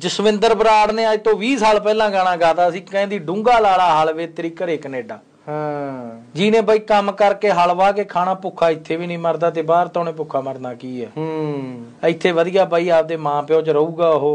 ਜਸਵਿੰਦਰ ਬਰਾੜ ਨੇ ਅੱਜ ਤੋਂ 20 ਸਾਲ ਪਹਿਲਾਂ ਗਾਣਾ ਗਾਤਾ ਸੀ ਕਹਿੰਦੀ ਡੂੰਗਾ ਲਾਲਾ ਹਲਵੇ ਤੇਰੀ ਘਰੇ ਕੈਨੇਡਾ ਹਾਂ ਜੀ ਨੇ ਬਈ ਕੰਮ ਕਰਕੇ ਹਲਵਾ ਕੇ ਖਾਣਾ ਭੁੱਖਾ ਇੱਥੇ ਵੀ ਨਹੀਂ ਮਰਦਾ ਤੇ ਬਾਹਰ ਤਾਂ ਉਹਨੇ ਭੁੱਖਾ ਮਰਨਾ ਕੀ ਹੈ ਹੂੰ ਇੱਥੇ ਵਧੀਆ ਬਈ ਆਪਦੇ ਮਾਂ ਪਿਓ 'ਚ ਰਹੂਗਾ ਉਹ